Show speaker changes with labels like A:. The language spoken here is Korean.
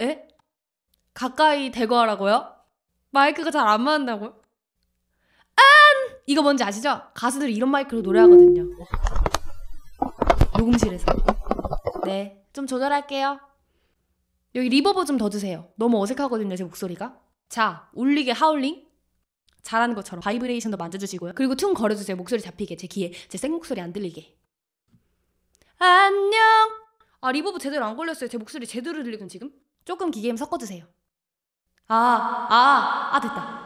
A: 에? 가까이 대거 하라고요? 마이크가 잘 안 맞는다고요? 안! 이거 뭔지 아시죠? 가수들이 이런 마이크로 노래하거든요. 녹음실에서. 네, 좀 조절할게요. 여기 리버버 좀 더 주세요. 너무 어색하거든요, 제 목소리가. 자, 울리게 하울링. 잘하는 것처럼 바이브레이션도 만져주시고요. 그리고 퉁 걸어주세요. 목소리 잡히게, 제 귀에. 제 생목소리 안 들리게. 안녕! 아 리버브 제대로 안 걸렸어요. 제 목소리 제대로 들리던 지금? 조금 기계음 섞어 주세요. 아, 아, 아 됐다.